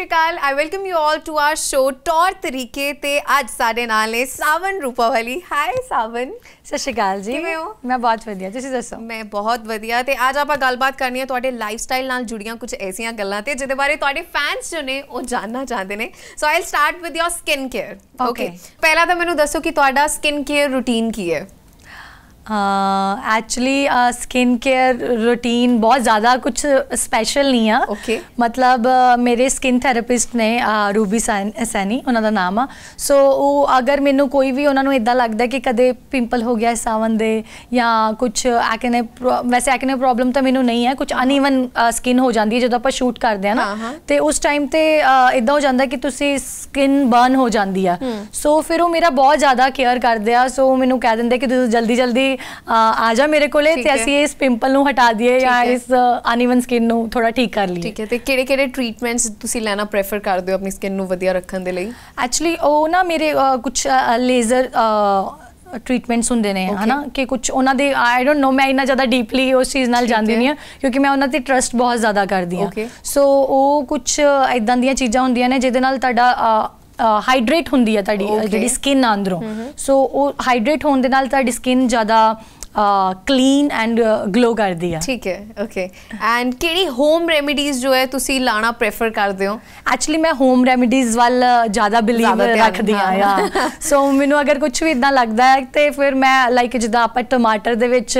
Shri I welcome you all to our show ਟੌਰ ਤਰੀਕੇ ਤੇ ਅੱਜ ਸਾਡੇ ਨਾਲ ਨੇ ਸਾਵਨ ਰੂਪਾਵਲੀ ਹਾਈ ਸਾਵਨ ਸਤਿ ਸ਼੍ਰੀ ਅਕਾਲ ਜੀ ਕਿਵੇਂ ਹੋ ਮੈਂ ਬਹੁਤ ਵਧੀਆ ਤੁਸੀਂ ਦੱਸੋ ਮੈਂ ਬਹੁਤ ਵਧੀਆ ਤੇ ਅੱਜ ਆਪਾਂ ਗੱਲਬਾਤ ਕਰਨੀ ਹੈ ਤੁਹਾਡੇ ਲਾਈਫ ਸਟਾਈਲ ਨਾਲ ਜੁੜੀਆਂ ਕੁਝ ਐਸੀਆਂ ਗੱਲਾਂ ਤੇ ਜਿਹਦੇ ਬਾਰੇ ਤੁਹਾਡੇ ਫੈਨਸ ਜੋ ਨੇ ਉਹ ਜਾਨਣਾ ਚਾਹੁੰਦੇ ਨੇ so I'll start with your skin care okay ਪਹਿਲਾਂ ਤਾਂ ਮੈਨੂੰ ਦੱਸੋ ਕਿ ਤੁਹਾਡਾ ਸਕਿਨ ਕੇਅਰ ਰੂਟੀਨ ਕੀ ਹੈ ਐਕਚੁਅਲੀ ਸਕਿਨ ਕੇਅਰ ਰੂਟੀਨ ਬਹੁਤ ਜ਼ਿਆਦਾ ਕੁਝ ਸਪੈਸ਼ਲ ਨਹੀਂ ਆ ਮਤਲਬ ਮੇਰੇ ਸਕਿਨ ਥੈਰੇਪਿਸਟ ਨੇ ਰੂਬੀ ਸੈਨੀ ਉਹਨਾਂ ਦਾ ਨਾਮ ਆ ਸੋ ਉਹ ਅਗਰ ਮੈਨੂੰ ਕੋਈ ਵੀ ਉਹਨਾਂ ਨੂੰ ਇਦਾਂ ਲੱਗਦਾ ਕਿ ਕਦੇ ਪਿੰਪਲ ਹੋ ਗਿਆ ਸਾਵਨ ਦੇ ਜਾਂ ਕੁਝ ਐਕਨੇ ਵੈਸੇ ਐਕਨੇ ਪ੍ਰੋਬਲਮ ਤਾਂ ਮੈਨੂੰ ਨਹੀਂ ਹੈ ਕੁਝ ਅਨਈਵਨ ਸਕਿਨ ਹੋ ਜਾਂਦੀ ਹੈ ਜਦੋਂ ਆਪਾਂ ਸ਼ੂਟ ਕਰਦੇ ਆ ਨਾ ਤੇ ਉਸ ਟਾਈਮ ਤੇ ਇਦਾਂ ਹੋ ਜਾਂਦਾ ਕਿ ਤੁਸੀਂ ਸਕਿਨ ਬਰਨ ਹੋ ਜਾਂਦੀ ਆ ਸੋ ਫਿਰ ਉਹ ਮੇਰਾ ਬਹੁਤ ਜ਼ਿਆਦਾ ਕੇਅਰ ਕਰਦੇ ਆ ਸੋ ਮੈਨੂੰ ਕਹਿ ਦਿੰਦੇ ਕਿ ਤੁਸੀਂ ਜਲਦੀ ਜਲਦੀ ਆ ਜਾ ਮੇਰੇ ਕੋਲੇ ਤੇ ਅਸੀਂ ਇਸ ਪਿੰਪਲ ਨੂੰ ਹਟਾ ਦਈਏ ਜਾਂ ਇਸ ਅਨਈਵਨ ਸਕਿਨ ਨੂੰ ਥੋੜਾ ਠੀਕ ਕਰ ਲਈਏ ਠੀਕ ਹੈ ਤੇ ਕਿਹੜੇ ਕਿਹੜੇ ਟ੍ਰੀਟਮੈਂਟਸ ਤੁਸੀਂ ਲੈਣਾ ਪ੍ਰੇਫਰ ਕਰਦੇ ਹੋ ਆਪਣੀ ਸਕਿਨ ਨੂੰ ਵਧੀਆ ਰੱਖਣ ਦੇ ਲਈ ਐਕਚੁਅਲੀ ਉਹ ਨਾ ਮੇਰੇ ਕੁਝ ਲੇਜ਼ਰ ਟ੍ਰੀਟਮੈਂਟਸ ਹੁੰਦੇ ਨੇ ਹਨਾ ਕਿ ਕੁਝ ਉਹਨਾਂ ਦੇ ਆਈ ਡੋਨਟ ਨੋ ਮੈਂ ਇੰਨਾ ਜ਼ਿਆਦਾ ਡੀਪਲੀ ਉਸ ਚੀਜ਼ ਨਾਲ ਜਾਂਦੀ ਨਹੀਂ ਆ ਕਿਉਂਕਿ ਮੈਂ ਉਹਨਾਂ ਤੇ ਟਰਸਟ ਬਹੁਤ ਜ਼ਿਆਦਾ ਕਰਦੀ ਆ ਸੋ ਉਹ ਕੁਝ ਇਦਾਂ ਦੀਆਂ ਚੀਜ਼ਾਂ ਹੁੰਦੀਆਂ ਨੇ ਜਿਹਦੇ ਨਾਲ ਤੁਹਾਡਾ ਹਾਈਡਰੇਟ ਹੁੰਦੀ ਹੈ ਤੁਹਾਡੀ ਜਿਹੜੀ ਸਕਿਨ ਅੰਦਰੋਂ ਸੋ ਉਹ ਹਾਈਡਰੇਟ ਹੋਣ ਦੇ ਨਾਲ ਤੁਹਾਡੀ ਸਕਿਨ ਜ਼ਿਆਦਾ ਕਲੀਨ ਐਂਡ ਗਲੋ ਕਰਦੀ ਆ ਠੀਕ ਹੈ ਓਕੇ ਐਂਡ ਕਿਹੜੀ ਹੋਮ ਰੈਮੇਡੀਜ਼ ਜੋ ਹੈ ਤੁਸੀਂ ਲਾਣਾ ਪ੍ਰੇਫਰ ਕਰਦੇ ਹੋ ਐਕਚੁਅਲੀ ਮੈਂ ਹੋਮ ਰੈਮੇਡੀਜ਼ ਵੱਲ ਜ਼ਿਆਦਾ ਬਿਲੀਵ ਰੱਖਦੀ ਆ ਯਾ ਸੋ ਮੈਨੂੰ ਅਗਰ ਕੁਝ ਵੀ ਇਦਾਂ ਲੱਗਦਾ ਹੈ ਤੇ ਫਿਰ ਮੈਂ ਲਾਈਕ ਜਿੱਦਾਂ ਆਪਾਂ ਟਮਾਟਰ ਦੇ ਵਿੱਚ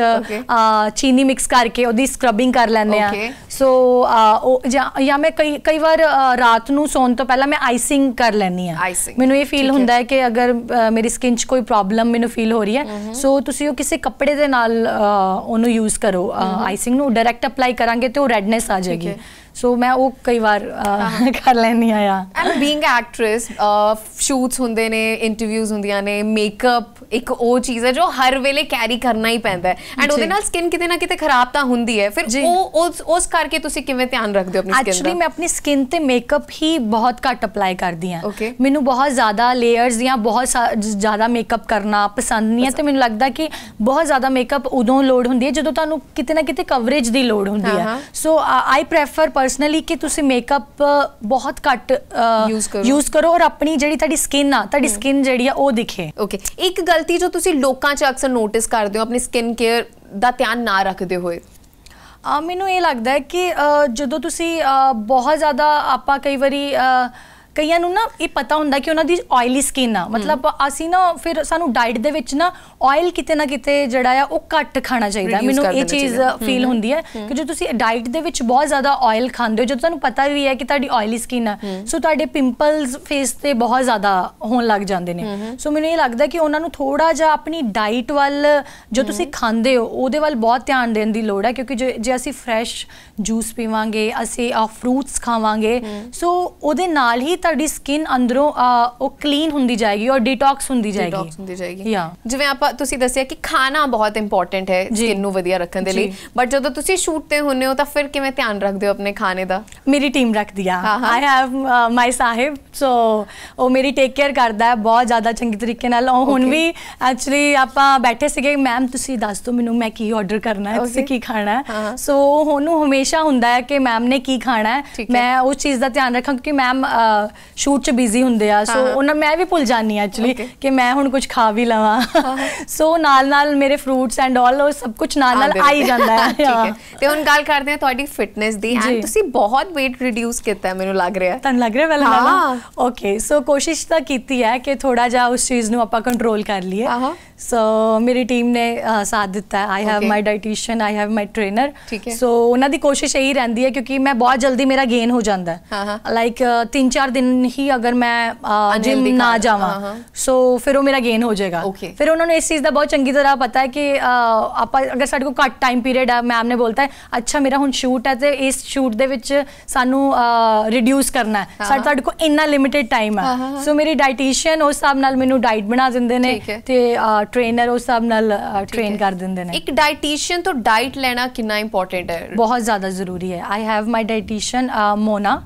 ਚੀਨੀ ਮਿਕਸ ਕਰਕੇ ਉਹਦੀ ਸਕ੍ਰਬਿੰਗ ਕਰ ਲੈਂਦੇ ਆ ਸੋ ਜਾਂ ਮੈਂ ਕਈ ਕਈ ਵਾਰ ਰਾਤ ਨੂੰ ਸੌਣ ਤੋਂ ਪਹਿਲਾਂ ਮੈਂ ਆਈਸਿੰਗ ਕਰ ਲੈਂਦੀ ਆ ਮੈਨੂੰ ਇਹ ਫੀਲ ਹੁੰਦਾ ਹੈ ਕਿ ਅਗਰ ਮੇਰੀ ਸਕਿਨ 'ਚ ਕੋਈ ਪ੍ਰੋਬਲਮ ਮੈਨੂੰ ਫੀਲ ਹੋ ਰਹੀ ਹੈ ਸੋ ਤੁਸੀਂ ਉਹ ਕਿਸੇ ਕੱਪੜੇ ਦੇ ਨਾਲ ਉਹਨੂੰ ਯੂਜ਼ ਕਰੋ ਆਈਸਿੰਗ ਨੂੰ ਡਾਇਰੈਕਟ ਅਪਲਾਈ ਕਰਾਂਗੇ ਤੇ ਉਹ ਰੈਡਨੈਸ ਆ ਜਾਏਗੀ ਸੋ ਮੈਂ ਉਹ ਕਈ ਵਾਰ ਕਰ ਲੈਣੀ ਆ yeah and being actress shoots ਹੁੰਦੇ ਨੇ ਇੰਟਰਵਿਊਜ਼ ਹੁੰਦੀਆਂ ਨੇ ਮੇਕਅਪ ਇੱਕ ਉਹ ਚੀਜ਼ ਹੈ ਜੋ ਹਰ ਵੇਲੇ ਕੈਰੀ ਕਰਨਾ ਹੀ ਪੈਂਦਾ ਹੈ ਐਂਡ ਉਹਦੇ ਨਾਲ ਸਕਿਨ ਕਿਤੇ ਨਾ ਕਿਤੇ ਖਰਾਬ ਤਾਂ ਹੁੰਦੀ ਹੈ ਫਿਰ ਉਹ ਉਸ ਕਰਕੇ ਤੁਸੀਂ ਕਿਵੇਂ ਧਿਆਨ ਰੱਖਦੇ ਹੋ ਆਪਣੀ ਸਕਿਨ ਦਾ ਐਕਚੁਅਲੀ ਮੈਂ ਆਪਣੀ ਸਕਿਨ ਤੇ ਮੇਕਅਪ ਹੀ ਬਹੁਤ ਘੱਟ ਅਪਲਾਈ ਕਰਦੀ ਆ ਮੈਨੂੰ ਬਹੁਤ ਜ਼ਿਆਦਾ ਲੇਅਰਸ ਜਾਂ ਬਹੁਤ ਜ਼ਿਆਦਾ ਮੇਕਅਪ ਕਰਨਾ ਪਸੰਦ ਨਹੀਂ ਹੈ ਤੇ ਮੈਨੂੰ ਲੱਗਦਾ ਕਿ ਬਹੁਤ ਜ਼ਿਆਦਾ ਮੇਕਅਪ ਉਦੋਂ ਲੋਡ ਹੁੰਦੀ ਹੈ ਜਦੋਂ ਤੁਹਾਨੂੰ ਕਿਤੇ ਨਾ ਕਿਤੇ ਕਵਰੇਜ ਦੀ ਲੋਡ ਹੁੰਦੀ ਹੈ ਸੋ ਆਈ ਪ੍ਰੇਫਰ ਪਰਸਨਲੀ ਕਿ ਤੁਸੀਂ ਮੇਕਅਪ ਬਹੁਤ ਘੱਟ ਯੂਜ਼ ਕਰੋ ਔਰ ਆਪਣੀ ਜਿਹੜੀ ਤੁਹਾਡੀ ਸਕਿਨ ਆ ਤੁਹਾਡੀ ਸਕਿਨ ਜਿਹੜੀ ਆ ਉਹ ਦਿਖੇ ਓਕੇ ਇੱਕ ਗਲਤੀ ਜੋ ਤੁਸੀਂ ਲੋਕਾਂ 'ਚ ਅਕਸਰ ਨੋਟਿਸ ਕਰਦੇ ਹੋ ਆਪਣੀ ਸਕਿਨ ਕੇਅਰ ਦਾ ਧਿਆਨ ਨਾ ਰੱਖਦੇ ਹੋਏ ਆ ਮੈਨੂੰ ਇਹ ਲੱਗਦਾ ਹੈ ਕਿ ਜਦੋਂ ਤੁਸੀਂ ਬਹੁਤ ਜ਼ਿਆਦਾ ਆਪਾਂ ਕਈ ਵਾਰੀ ਕਈਆਂ ਨੂੰ ਨਾ ਇਹ ਪਤਾ ਹੁੰਦਾ ਕਿ ਉਹਨਾਂ ਦੀ ਆਇਲੀ ਸਕਿਨ ਆ ਮਤਲਬ ਅਸੀਂ ਨਾ ਫਿਰ ਸਾਨੂੰ ਡਾਈਟ ਦੇ ਵਿੱਚ ਨਾ ਆਇਲ ਕਿਤੇ ਨਾ ਕਿਤੇ ਜਿਹੜਾ ਆ ਉਹ ਘੱਟ ਖਾਣਾ ਚਾਹੀਦਾ ਮੈਨੂੰ ਇਹ ਚੀਜ਼ ਫੀਲ ਹੁੰਦੀ ਹੈ ਕਿ ਜੇ ਤੁਸੀਂ ਡਾਈਟ ਦੇ ਵਿੱਚ ਬਹੁਤ ਜ਼ਿਆਦਾ ਆਇਲ ਖਾਂਦੇ ਹੋ ਜਦੋਂ ਤੁਹਾਨੂੰ ਪਤਾ ਵੀ ਹੈ ਕਿ ਤੁਹਾਡੀ ਆਇਲੀ ਸਕਿਨ ਆ ਸੋ ਤੁਹਾਡੇ ਪਿੰਪਲਸ ਫੇਸ ਤੇ ਬਹੁਤ ਜ਼ਿਆਦਾ ਹੋਣ ਲੱਗ ਜਾਂਦੇ ਨੇ ਸੋ ਮੈਨੂੰ ਇਹ ਲੱਗਦਾ ਕਿ ਉਹਨਾਂ ਨੂੰ ਥੋੜਾ ਜਿਹਾ ਆਪਣੀ ਡਾਈਟ ਵੱਲ ਜੋ ਤੁਸੀਂ ਖਾਂਦੇ ਹੋ ਉਹਦੇ ਵੱਲ ਬਹੁਤ ਧਿਆਨ ਦੇਣ ਦੀ ਲੋੜ ਹੈ ਕਿਉਂਕਿ ਜੇ ਅਸੀਂ ਫਰੈਸ਼ ਜੂਸ ਪੀਵਾਂਗੇ ਅਸੀਂ ਫਰੂਟਸ ਖਾਵਾਂਗੇ ਸੋ ਉਹਦੇ ਨਾਲ ਹੀ ਸਾਡੀ ਸਕਿਨ ਅੰਦਰੋਂ ਉਹ ਕਲੀਨ ਹੁੰਦੀ ਜਾਏਗੀ ਔਰ ਡੀਟੌਕਸ ਹੁੰਦੀ ਜਾਏਗੀ ਡੀਟੌਕਸ ਹੁੰਦੀ ਜਾਏਗੀ ਯਾ ਜਿਵੇਂ ਆਪਾਂ ਤੁਸੀਂ ਦੱਸਿਆ ਕਿ ਖਾਣਾ ਬਹੁਤ ਇੰਪੋਰਟੈਂਟ ਹੈ ਸਕਿਨ ਨੂੰ ਵਧੀਆ ਰੱਖਣ ਦੇ ਲਈ ਬਟ ਜਦੋਂ ਤੁਸੀਂ ਸ਼ੂਟ ਤੇ ਹੁੰਨੇ ਹੋ ਤਾਂ ਫਿਰ ਕਿਵੇਂ ਧਿਆਨ ਰੱਖਦੇ ਹੋ ਆਪਣੇ ਖਾਣੇ ਦਾ ਮੇਰੀ ਟੀਮ ਰੱਖਦੀ ਆ ਆਈ ਹੈਵ ਮਾਈ ਸਾਹਿਬ ਸੋ ਉਹ ਮੇਰੀ ਟੇਕ ਕੇਅਰ ਕਰਦਾ ਹੈ ਬਹੁਤ ਜ਼ਿਆਦਾ ਚੰਗੀ ਤਰੀਕੇ ਨਾਲ ਹੁਣ ਵੀ ਐਕਚੁਅਲੀ ਆਪਾਂ ਬੈਠੇ ਸੀਗੇ ਮੈਮ ਤੁਸੀਂ ਦੱਸ ਦਿਓ ਮੈਨੂੰ ਮੈਂ ਕੀ ਆਰਡਰ ਕਰਨਾ ਹੈ ਤੁਸੀਂ ਕੀ ਖਾਣਾ ਹੈ ਸੋ ਹੁਣ ਹਮੇਸ਼ਾ ਹੁੰਦਾ ਹੈ ਕਿ ਮੈਮ ਨੇ ਕੀ ਖਾਣਾ ਹੈ ਮੈਂ ਉਸ ਚੀਜ਼ ਦਾ ਧਿਆਨ ਰੱਖਾਂ ਕਿਉਂਕਿ ਮੈਮ ਸ਼ੂਟ 'ਚ ਬਿਜ਼ੀ ਹੁੰਦੇ ਆ ਸੋ ਉਹਨਾਂ ਮੈਂ ਵੀ ਭੁੱਲ ਜਾਨੀ ਆ ਐਕਚੁਅਲੀ ਕਿ ਮੈਂ ਹੁਣ ਕੁਝ ਖਾ ਵੀ ਲਵਾਂ ਸੋ ਨਾਲ ਨਾਲ ਮੇਰੇ ਫਰੂਟਸ ਐਂਡ ਆਲ ਉਹ ਸਭ ਕੁਝ ਨਾਲ ਨਾਲ ਆਈ ਜਾਂਦਾ ਹੈ ਠੀਕ ਹੈ ਤੇ ਹੁਣ ਗੱਲ ਕਰਦੇ ਆ ਤੁਹਾਡੀ ਫਿਟਨੈਸ ਦੀ ਐਂਡ ਤੁਸੀਂ ਬਹੁਤ weight reduce ਕੀਤਾ ਮੈਨੂੰ ਲੱਗ ਰਿਹਾ ਤਨ ਲੱਗ ਰਿਹਾ ਪਹਿਲਾਂ ਨਾਲ ਓਕੇ ਸੋ ਕੋਸ਼ਿਸ਼ ਤਾਂ ਕੀਤੀ ਹੈ ਕਿ ਥੋੜਾ ਜਿਹਾ ਉਸ ਚੀਜ਼ ਨੂੰ ਆਪਾਂ ਕੰਟਰੋਲ ਕਰ ਲਈਏ ਸੋ ਮੇਰੀ ਟੀਮ ਨੇ ਸਾਥ ਦਿੱਤਾ I have my dietician I have my trainer so ਉਹਨਾਂ ਦੀ ਕੋਸ਼ਿਸ਼ ਇਹੀ ਰਹਿੰਦੀ ਹੈ ਕਿਉਂਕਿ ਮੈਂ ਬਹੁਤ ਜਲਦੀ ਮੇਰਾ ਗੇਨ ਹੋ ਜਾਂਦਾ ਹੈ ਲਾਈਕ 3-4 ਦਿਨ ਹੀ ਅਗਰ ਮੈਂ ਜਿਮ ਨਾ ਜਾਵਾਂ ਸੋ ਫਿਰ ਉਹ ਮੇਰਾ ਗੇਨ ਹੋ ਜਾਏਗਾ ਫਿਰ ਉਹਨਾਂ ਨੂੰ ਇਸ ਚੀਜ਼ ਦਾ ਬਹੁਤ ਚੰਗੀ ਤਰ੍ਹਾਂ ਪਤਾ ਹੈ ਕਿ ਆਪਾਂ ਅਗਰ ਸਾਡੇ ਕੋਲ ਘੱਟ ਟਾਈਮ ਪੀਰੀਅਡ ਹੈ ਮੈਮ ਨੇ ਬੋਲਤਾ ਹੈ ਅੱਛਾ ਮੇਰਾ ਹੁਣ ਸ਼ੂਟ ਹੈ ਤੇ ਇਸ ਸ਼ੂਟ ਦੇ ਵਿੱਚ ਸਾਨੂੰ ਰਿਡਿਊਸ ਕਰਨਾ ਹੈ ਸਾਡੇ ਸਾਡੇ ਕੋਲ ਇੰਨਾ ਲਿਮਿਟਿਡ ਟਾਈਮ ਹੈ ਸੋ ਮੇਰੀ ਡਾਈਟੀਸ਼ੀਅਨ ਉਸ ਹਿਸਾਬ ਨਾਲ ਮੈਨੂੰ ਡਾਈਟ ਬਣਾ ਦਿੰਦੇ ਨੇ ਤੇ ਟ੍ਰੇਨਰ ਉਸ ਹਿਸਾਬ ਨਾਲ ਟ੍ਰੇਨ ਕਰ ਦਿੰਦੇ ਨੇ ਇੱਕ ਡਾਈਟੀਸ਼ੀਅਨ ਤੋਂ ਡਾਈਟ ਲੈਣਾ ਕਿੰਨਾ ਇੰਪੋਰਟੈਂਟ ਹੈ ਬਹੁਤ ਜ਼ਿਆਦਾ ਜ਼ਰੂਰੀ ਹੈ ਆਈ ਹੈਵ ਮਾਈ ਡਾਈਟੀਸ਼ੀਅਨ ਮੋਨਾ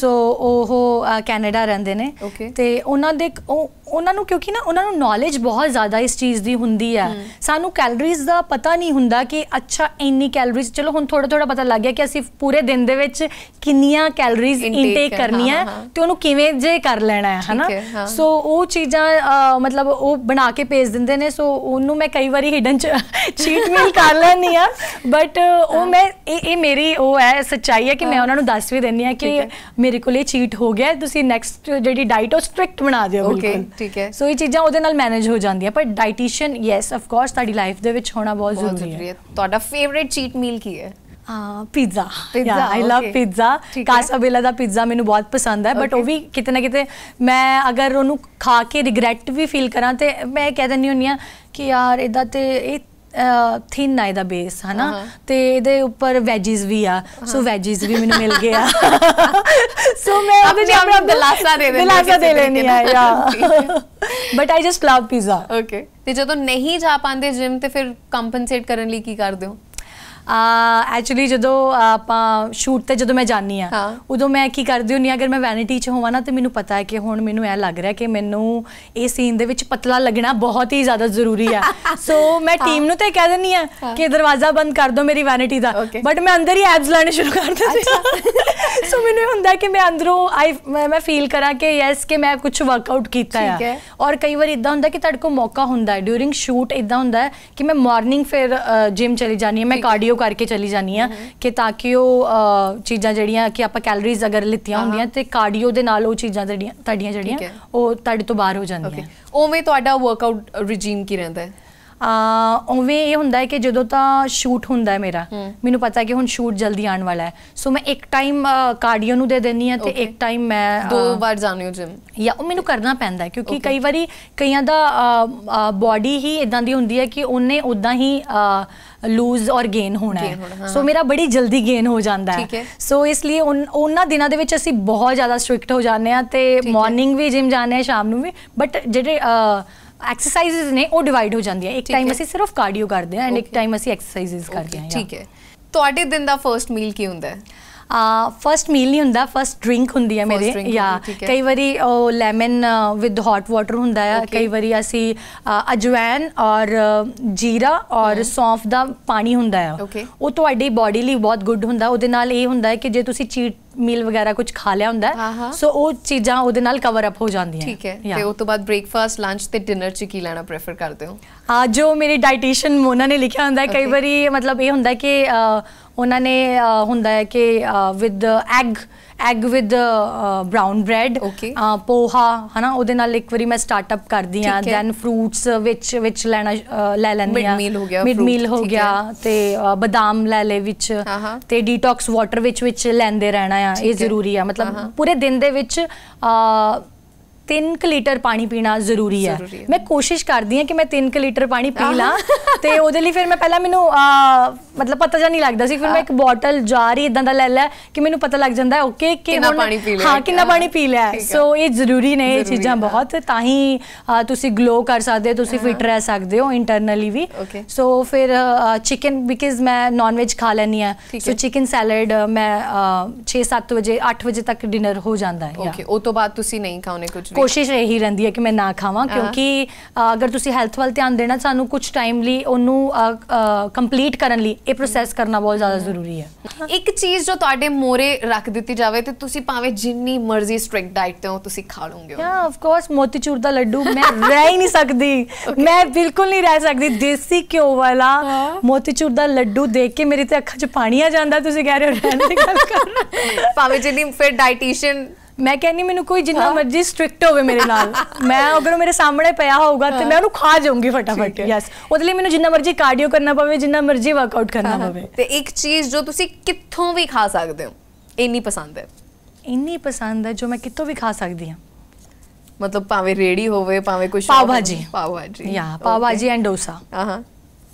ਸੋ ਉਹ ਕੈਨੇਡਾ ਰਹਿੰਦੇ ਨੇ ਤੇ ਉਹਨਾਂ ਦੇ ਉਹਨਾਂ ਨੂੰ ਕਿਉਂਕਿ ਨਾ ਉਹਨਾਂ ਨੂੰ ਨੌਲੇਜ ਬਹੁਤ ਜ਼ਿਆਦਾ ਇਸ ਚੀਜ਼ ਦੀ ਹੁੰਦੀ ਆ ਸਾਨੂੰ ਕੈਲਰੀਜ਼ ਦਾ ਪਤਾ ਨਹੀਂ ਹੁੰਦਾ ਕਿ ਅੱਛਾ ਇੰਨੀ ਕੈਲਰੀਜ਼ ਚਲੋ ਹੁਣ ਥੋੜਾ ਥੋੜਾ ਪਤਾ ਲੱਗ ਗਿਆ ਕਿ ਅਸੀਂ ਪੂਰੇ ਦਿਨ ਦੇ ਵਿੱਚ ਕਿੰਨੀਆਂ ਕੈਲਰੀਜ਼ ਇਨਟੇਕ ਕਰਨੀਆਂ ਤੇ ਉਹਨੂੰ ਕਿਵੇਂ ਜੇ ਕਰ ਲੈਣਾ ਹੈ ਹਨਾ ਸੋ ਉਹ ਚੀਜ਼ਾਂ ਮਤਲਬ ਉਹ ਬਣਾ ਕੇ ਭੇਜ ਦਿੰਦੇ ਨੇ ਸੋ ਉਹਨੂੰ ਮੈਂ ਕਈ ਵਾਰੀ ਹਿਡਨ ਚੀਟ ਮੀਲ ਕਰ ਲੈਣੀ ਆ ਬਟ ਉਹ ਮੈਂ ਇਹ ਮੇਰੀ ਉਹ ਹੈ ਸੱਚਾਈ ਹੈ ਕਿ ਮੈਂ ਉਹਨਾਂ ਨੂੰ ਦੱਸ ਵੀ ਦਿੰਨੀ ਆ ਕਿ ਮੇਰੇ ਕੋਲ ਇਹ ਚੀਟ ਹੋ ਗਿਆ ਤੁਸੀਂ ਨੈਕਸਟ ਜਿਹੜੀ ਡਾਈਟ ਉਹ ਸਟ੍ਰਿਕਟ ਬਣਾ ਦਿਓ ਬਿਲਕੁਲ ਠੀਕ ਹੈ ਸੋ ਇਹ ਚੀਜ਼ਾਂ ਉਹਦੇ ਨਾਲ ਮੈਨੇਜ ਹੋ ਜਾਂਦੀਆਂ ਪਰ ਡਾਈਟੀਸ਼ੀਅਨ ਯੈਸ ਆਫ ਕੋਰਸ ਤੁਹਾਡੀ ਲਾਈਫ ਦੇ ਵਿੱਚ ਹੋਣਾ ਬਹੁਤ ਜ਼ਰੂਰੀ ਹੈ ਤੁਹਾਡਾ ਫੇਵਰਿਟ ਚੀਟ ਮੀਲ ਕੀ ਹੈ pizza pizza I love pizza Casabella ਦਾ ਪੀਜ਼ਾ ਮੈਨੂੰ ਬਹੁਤ ਪਸੰਦ ਹੈ ਬਟ ਉਹ ਵੀ ਕਿਤੇ ਨਾ ਕਿਤੇ ਮੈਂ ਅਗਰ ਉਹਨੂੰ ਖਾ ਕੇ ਰਿਗਰੈਟ ਵੀ ਫੀਲ ਕਰਾਂ ਤੇ ਮੈਂ ਕਹਿ ਦਿੰਨੀ ਹੁੰਨੀ ਆ ਕਿ ਯਾਰ ਇਦਾਂ ਤੇ ਇਹ ਥਿਨ ਆ ਦਾ ਬੇਸ ਹਨਾ ਤੇ ਇਹਦੇ ਉੱਪਰ ਵੈਜੀਸ ਵੀ ਆ ਸੋ ਵੈਜੀਸ ਵੀ ਮੈਨੂੰ ਮਿਲ ਗਿਆ ਸੋ ਮੈਂ ਆਪਣੇ ਆਪ ਆਪਣਾ ਦਿਲਾਸਾ ਦੇ ਦੇ ਦਿਲਾਸਾ ਦੇ ਲੈਣੀ ਆ yeah but I just love pizza okay ਤੇ ਜਦੋਂ ਨਹੀਂ ਜਾ ਪਾਉਂਦੇ ਜਿਮ ਤੇ ਫਿਰ ਕੰਪਨਸੇਟ ਕਰਨ ਲਈ ਕੀ ਕਰਦੇ ਹੋ ਆ ਐਕਚੁਅਲੀ ਜਦੋਂ ਆਪਾਂ ਸ਼ੂਟ ਤੇ ਜਦੋਂ ਮੈਂ ਜਾਣੀ ਆ ਉਦੋਂ ਮੈਂ ਕੀ ਕਰਦੀ ਹੁੰਨੀ ਆ ਅਗਰ ਮੈਂ ਵੈਨਿਟੀ 'ਚ ਹੋਵਾਂ ਨਾ ਤੇ ਮੈਨੂੰ ਪਤਾ ਹੈ ਕਿ ਹੁਣ ਮੈਨੂੰ ਇਹ ਲੱਗ ਰਿਹਾ ਕਿ ਮੈਨੂੰ ਇਹ ਸੀਨ ਦੇ ਵਿੱਚ ਪਤਲਾ ਲੱਗਣਾ ਬਹੁਤ ਹੀ ਜ਼ਿਆਦਾ ਜ਼ਰੂਰੀ ਆ ਸੋ ਮੈਂ ਟੀਮ ਨੂੰ ਤੇ ਕਹਿ ਦਿੰਨੀ ਆ ਕਿ ਦਰਵਾਜ਼ਾ ਬੰਦ ਕਰ ਦਿਓ ਮੇਰੀ ਵੈਨਿਟੀ ਦਾ ਬਟ ਮੈਂ ਅੰਦਰ ਹੀ ਐਬਸ ਲੈਣੇ ਸ਼ੁਰੂ ਕਰ ਦਿੰਦੀ ਆ ਸੋ ਮੈਨੂੰ ਹੁੰਦਾ ਕਿ ਮੈਂ ਅੰਦਰੋਂ ਆਈ ਮੈਂ ਫੀਲ ਕਰਾਂ ਕਿ ਯੈਸ ਕਿ ਮੈਂ ਕੁਝ ਵਰਕਆਊਟ ਕੀਤਾ ਆ ਔਰ ਕਈ ਵਾਰ ਇਦਾਂ ਹੁੰਦਾ ਕਿ ਤੁਹਾਡੇ ਕੋ ਮੌਕਾ ਹੁੰਦਾ ਹੈ ਡਿਊਰਿੰਗ ਸ਼ੂਟ ਇਦਾਂ ਹੁੰਦਾ ਹੈ ਕਿ ਮੈਂ ਮਾਰਨਿੰਗ ਫਿਰ ਜਿਮ ਚਲੀ ਜਾਣੀ ਹੈ ਮੈਂ ਕਾਰਡੀਓ ਕਰਕੇ ਚਲੀ ਜਾਨੀ ਆ ਕਿ ਤਾਂ ਕਿ ਉਹ ਚੀਜ਼ਾਂ ਜਿਹੜੀਆਂ ਕਿ ਆਪਾਂ ਕੈਲਰੀਜ਼ ਅਗਰ ਲਿੱਤੀਆਂ ਹੁੰਦੀਆਂ ਤੇ ਕਾਰਡੀਓ ਦੇ ਨਾਲ ਉਹ ਚੀਜ਼ਾਂ ਜਿਹੜੀਆਂ ਤੁਹਾਡੀਆਂ ਜਿਹੜੀਆਂ ਉਹ ਤੁਹਾਡੇ ਤੋਂ ਬਾਹਰ ਹੋ ਜਾਂਦੀਆਂ ਓਵੇਂ ਤੁਹਾਡਾ ਵਰਕਆਊਟ ਰежим ਕੀ ਰਹਿੰਦਾ ਹੈ ਉਵੇਂ ਇਹ ਹੁੰਦਾ ਹੈ ਕਿ ਜਦੋਂ ਤਾਂ ਸ਼ੂਟ ਹੁੰਦਾ ਹੈ ਮੇਰਾ ਮੈਨੂੰ ਪਤਾ ਕਿ ਹੁਣ ਸ਼ੂਟ ਜਲਦੀ ਆਉਣ ਵਾਲਾ ਹੈ ਸੋ ਮੈਂ ਇੱਕ ਟਾਈਮ ਕਾਰਡੀਓ ਨੂੰ ਦੇ ਦਿੰਨੀ ਆ ਤੇ ਇੱਕ ਟਾਈਮ ਮੈਂ ਦੋ ਵਾਰ ਜਾਣੀ ਹੋ ਜਿਮ ਯਾ ਉਹ ਮੈਨੂੰ ਕਰਨਾ ਪੈਂਦਾ ਹੈ ਕਿਉਂਕਿ ਕਈ ਵਾਰੀ ਕਈਆਂ ਦਾ ਬਾਡੀ ਹੀ ਇਦਾਂ ਦੀ ਹੁੰਦੀ ਹੈ ਕਿ ਉਹਨੇ ਉਦਾਂ ਹੀ ਲੂਜ਼ ਔਰ ਗੇਨ ਹੋਣਾ ਹੈ ਸੋ ਮੇਰਾ ਬੜੀ ਜਲਦੀ ਗੇਨ ਹੋ ਜਾਂਦਾ ਹੈ ਸੋ ਇਸ ਲਈ ਉਹਨਾਂ ਦਿਨਾਂ ਦੇ ਵਿੱਚ ਅਸੀਂ ਬਹੁਤ ਜ਼ਿਆਦਾ ਸਟ੍ਰਿਕਟ ਹੋ ਜਾਂਦੇ ਆ ਤੇ ਮਾਰਨਿੰਗ ਵੀ ਜਿਮ ਜਾਂਦੇ ਆ ਸ਼ਾਮ ਨੂੰ ਵੀ ਬਟ ਜਿਹੜੇ ਐਕਸਰਸਾਈਜ਼ ਨੇ ਉਹ ਡਿਵਾਈਡ ਹੋ ਜਾਂਦੀਆਂ ਇੱਕ ਟਾਈਮ ਅਸੀਂ ਸਿਰਫ ਕਾਰਡੀਓ ਕਰਦੇ ਹਾਂ ਐਂਡ ਇੱਕ ਟਾਈਮ ਅਸੀਂ ਐਕਸਰਸਾਈਜ਼ ਕਰਦੇ ਹਾਂ ਠੀਕ ਹੈ ਤੁਹਾਡੇ ਦਿਨ ਦਾ ਫਰਸਟ ਮੀਲ ਕੀ ਹੁੰਦਾ ਹੈ ਫਰਸਟ ਮੀਲ ਨਹੀਂ ਹੁੰਦਾ ਫਰਸਟ ਡਰਿੰਕ ਹੁੰਦੀ ਹੈ ਮੇਰੇ ਯਾ ਕਈ ਵਾਰੀ ਉਹ ਲੈਮਨ ਵਿਦ ਹੌਟ ਵਾਟਰ ਹੁੰਦਾ ਹੈ ਕਈ ਵਾਰੀ ਅਸੀਂ ਅਜਵੈਨ ਔਰ ਜੀਰਾ ਔਰ ਸੌਂਫ ਦਾ ਪਾਣੀ ਹੁੰਦਾ ਹੈ ਉਹ ਤੁਹਾਡੀ ਬਾਡੀ ਲਈ ਬਹੁਤ ਗੁੱਡ ਹੁੰਦਾ ਉਹਦੇ ਨਾਲ ਇਹ ਹੁੰਦਾ ਹੈ ਕਿ ਜੇ ਤੁਸੀਂ ਚੀਟ ਮੀਲ ਵਗੈਰਾ ਕੁਝ ਖਾ ਲਿਆ ਹੁੰਦਾ ਸੋ ਉਹ ਚੀਜ਼ਾਂ ਉਹਦੇ ਨਾਲ ਕਵਰ ਅਪ ਹੋ ਜਾਂਦੀਆਂ ਠੀਕ ਹੈ ਤੇ ਉਸ ਤੋਂ ਬਾਅਦ ਬ੍ਰੇਕਫਾਸਟ ਲੰਚ ਤੇ ਡਿਨਰ ਚ ਕੀ ਲੈਣਾ ਪ੍ਰੇਫਰ ਕਰਦੇ ਹੋ ਆ ਜੋ ਮੇਰੀ ਡਾਈਟੀਸ਼ੀਅਨ ਮੋਨਾ ਨੇ ਲਿਖਿਆ ਹੁੰਦਾ ਹੈ ਕਈ ਵਾਰੀ ਮਤਲਬ ਇਹ ਹੁੰਦਾ ਕਿ ਉਹਨਾਂ ਨੇ ਹੁੰਦਾ ਹੈ ਕਿ with egg egg with brown bread poha ਹਨਾ ਉਹਦੇ ਨਾਲ ਇੱਕ ਵਾਰੀ ਮੈਂ ਸਟਾਰਟ ਅਪ ਕਰਦੀ ਆ ਦੈਨ ਫਰੂਟਸ ਵਿੱਚ ਵਿੱਚ ਲੈਣਾ uh, ਲੈ ਲੈਂਦੀ ਆ ਮਿਡ ਮੀਲ ਹੋ ਗਿਆ ਮਿਡ ਮੀਲ ਹੋ ਗਿਆ ਤੇ uh, ਬਦਾਮ ਲੈ ਲੈ ਵਿੱਚ ਤੇ ਡੀਟੌਕਸ ਵਾਟਰ ਵਿੱਚ ਵਿੱਚ ਲੈਂਦੇ ਰਹਿਣਾ ਆ ਇਹ ਜ਼ਰੂਰੀ ਆ ਮਤਲਬ ਪੂਰੇ ਦਿਨ ਦੇ ਵਿੱਚ uh, 3 ਲੀਟਰ ਪਾਣੀ ਪੀਣਾ ਜ਼ਰੂਰੀ ਹੈ ਮੈਂ ਕੋਸ਼ਿਸ਼ ਕਰਦੀ ਹਾਂ ਕਿ ਮੈਂ 3 ਲੀਟਰ ਪਾਣੀ ਪੀ ਲਾਂ ਤੇ ਉਹਦੇ ਲਈ ਫਿਰ ਮੈਂ ਪਹਿਲਾਂ ਮੈਨੂੰ ਮਤਲਬ ਪਤਾ ਜਾਂ ਨਹੀਂ ਲੱਗਦਾ ਸੀ ਫਿਰ ਮੈਂ ਇੱਕ ਬੋਟਲ ਜਾਰੀ ਇਦਾਂ ਦਾ ਲੈ ਲੈ ਕਿ ਮੈਨੂੰ ਪਤਾ ਲੱਗ ਜਾਂਦਾ ਓਕੇ ਕਿ ਲਿਆ ਹਾਂ ਕਿੰਨਾ ਪਾਣੀ ਪੀ ਲਿਆ ਸੋ ਇਹ ਜ਼ਰੂਰੀ ਨੇ ਇਹ ਚੀਜ਼ਾਂ ਬਹੁਤ ਤਾਂ ਹੀ ਤੁਸੀਂ ਗਲੋ ਕਰ ਸਕਦੇ ਹੋ ਤੁਸੀਂ ਫਿਟ ਰਹਿ ਸਕਦੇ ਹੋ ਇੰਟਰਨਲੀ ਵੀ ਸੋ ਫਿਰ ਚਿਕਨ ਬਿਕਾਜ਼ ਮੈਂ ਨਾਨ ਵੈਜ ਖਾ ਲੈਣੀ ਆ ਸੋ ਚਿਕਨ ਸੈਲਡ ਮੈਂ 6-7 ਵਜੇ 8 ਵਜੇ ਤੱਕ ਡਿਨਰ ਹੋ ਜਾਂਦਾ ਹੈ ਓਕੇ ਉਹ ਤੋਂ ਬਾਅਦ ਤੁਸੀਂ ਨਹੀਂ ਖਾਉਨੇ ਕੁਝ ਕੋਸ਼ਿਸ਼ ਇਹੀ ਰਹਿੰਦੀ ਹੈ ਕਿ ਮੈਂ ਨਾ ਖਾਵਾਂ ਕਿਉਂਕਿ ਅਗਰ ਤੁਸੀਂ ਹੈਲਥ ਵੱਲ ਧਿਆਨ ਦੇਣਾ ਸਾਨੂੰ ਕੁਝ ਟਾਈਮ ਲਈ ਉਹਨੂੰ ਕੰਪਲੀਟ ਕਰਨ ਲਈ ਇਹ ਪ੍ਰੋਸੈਸ ਕਰਨਾ ਬਹੁਤ ਜ਼ਿਆਦਾ ਜ਼ਰੂਰੀ ਹੈ ਇੱਕ ਚੀਜ਼ ਜੋ ਤੁਹਾਡੇ ਮੋਰੇ ਰੱਖ ਦਿੱਤੀ ਜਾਵੇ ਤੇ ਤੁਸੀਂ ਭਾਵੇਂ ਜਿੰਨੀ ਮਰਜ਼ੀ ਸਟ੍ਰਿਕਟ ਡਾਈਟ ਤੇ ਹੋ ਤੁਸੀਂ ਖਾ ਲੋਗੇ ਯਾ ਆਫ ਕੋਰਸ ਮੋਤੀਚੂਰ ਦਾ ਲੱਡੂ ਮੈਂ ਰਹਿ ਹੀ ਨਹੀਂ ਸਕਦੀ ਮੈਂ ਬਿਲਕੁਲ ਨਹੀਂ ਰਹਿ ਸਕਦੀ ਦੇਸੀ ਘਿਓ ਵਾਲਾ ਮੋਤੀਚੂਰ ਦਾ ਲੱਡੂ ਦੇਖ ਕੇ ਮੇਰੀ ਤੇ ਅੱਖਾਂ 'ਚ ਪਾਣੀ ਆ ਜਾਂਦਾ ਤੁਸੀਂ ਕਹਿ ਰਹੇ ਹੋ ਰਹਿਣ ਦੀ ਗੱਲ ਕਰ ਭਾਵੇਂ ਜਿੰਨੀ ਫਿਰ ਡਾਈਟੀਸ਼ੀਅਨ ਮੈਂ ਕਹਿੰਨੀ ਮੈਨੂੰ ਕੋਈ ਜਿੰਨਾ ਮਰਜ਼ੀ ਸਟ੍ਰਿਕਟ ਹੋਵੇ ਮੇਰੇ ਨਾਲ ਮੈਂ ਅਗਰ ਉਹ ਮੇਰੇ ਸਾਹਮਣੇ ਪਿਆ ਹੋਊਗਾ ਤੇ ਮੈਂ ਉਹਨੂੰ ਖਾ ਜਾਊਂਗੀ ਫਟਾਫਟ ਯੈਸ ਉਹਦੇ ਲਈ ਮੈਨੂੰ ਜਿੰਨਾ ਮਰਜ਼ੀ ਕਾਰਡੀਓ ਕਰਨਾ ਪਵੇ ਜਿੰਨਾ ਮਰਜ਼ੀ ਵਰਕਆਊਟ ਕਰਨਾ ਪਵੇ ਤੇ ਇੱਕ ਚੀਜ਼ ਜੋ ਤੁਸੀਂ ਕਿੱਥੋਂ ਵੀ ਖਾ ਸਕਦੇ ਹੋ ਇੰਨੀ ਪਸੰਦ ਹੈ ਇੰਨੀ ਪਸੰਦ ਹੈ ਜੋ ਮੈਂ ਕਿੱਥੋਂ ਵੀ ਖਾ ਸਕਦੀ ਹਾਂ ਮਤਲਬ ਭਾਵੇਂ ਰੇੜੀ ਹੋਵੇ ਭਾਵੇਂ ਕੁਝ ਪਾਵ ਭਾਜੀ ਪਾਵ ਭਾਜੀ ਯਾ ਪਾਵ ਭਾਜੀ ਐਂਡ ਡੋਸਾ ਹਾਂ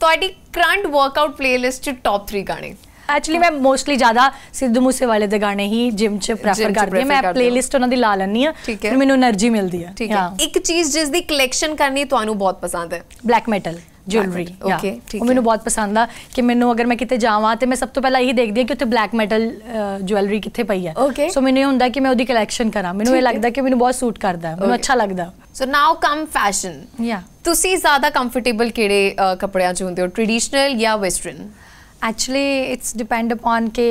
ਤੁਹਾਡੀ ਕਰੰਟ ਵਰਕਆਊਟ ਪਲੇਲਿਸਟ ਚ ਟੌਪ 3 ਗਾਣੇ ਐਕਚੁਅਲੀ ਮੈਂ ਮੋਸਟਲੀ ਜ਼ਿਆਦਾ ਸਿੱਧੂ ਵਾਲੇ ਦੇ ਗਾਣੇ ਹੀ ਜਿਮ 'ਚ ਪ੍ਰੈਫਰ ਕਰਦੀ ਹਾਂ ਮੈਂ ਪਲੇਲਿਸਟ ਉਹਨਾਂ ਦੀ ਲਾ ਲੈਣੀ ਆ ਫਿਰ ਮੈਨੂੰ એનર્ਜੀ ਮਿਲਦੀ ਆ ਠੀਕ ਹੈ ਇੱਕ ਚੀਜ਼ ਜਿਸ ਦੀ ਕਲੈਕਸ਼ਨ ਕਰਨੀ ਤੁਹਾਨੂੰ ਬਹੁਤ ਪਸੰਦ ਹੈ ਬਲੈਕ ਮੈਟਲ ਜੁਐਲਰੀ ਓਕੇ ਠੀਕ ਹੈ ਮੈਨੂੰ ਬਹੁਤ ਪਸੰਦ ਆ ਕਿ ਮੈਨੂੰ ਅਗਰ ਮੈਂ ਕਿਤੇ ਜਾਵਾਂ ਤੇ ਮੈਂ ਸਭ ਤੋਂ ਪਹਿਲਾਂ ਇਹੀ ਦੇਖਦੀ ਆ ਕਿ ਉੱਥੇ ਬਲੈਕ ਮੈਟਲ ਜੁਐਲਰੀ ਕਿੱਥੇ ਪਈ ਹੈ ਸੋ ਮੈਨੂੰ ਇਹ ਹੁੰਦਾ ਕਿ ਮੈਂ ਉਹਦੀ ਕਲੈਕਸ਼ਨ ਕਰਾਂ ਮੈਨੂੰ ਇਹ ਲੱਗਦਾ ਕਿ ਮੈਨੂੰ ਬਹੁਤ ਸੂਟ ਕਰਦਾ ਹੈ ਮੈਨੂੰ ਅੱਛਾ ਲੱਗਦਾ ਸੋ ਨਾਓ ਕਮ ਫੈਸ਼ਨ ਯਾ ਤੁਸੀਂ ਜ਼ਿਆਦਾ ਕੰਫਰਟੇਬਲ ਕਿਹੜੇ ਕੱਪੜਿਆਂ 'ਚ ਹੁੰਦੇ ਹੋ ਟ੍ਰੈਡੀਸ਼ਨਲ ਜਾਂ western actually it's depend upon ਕਿ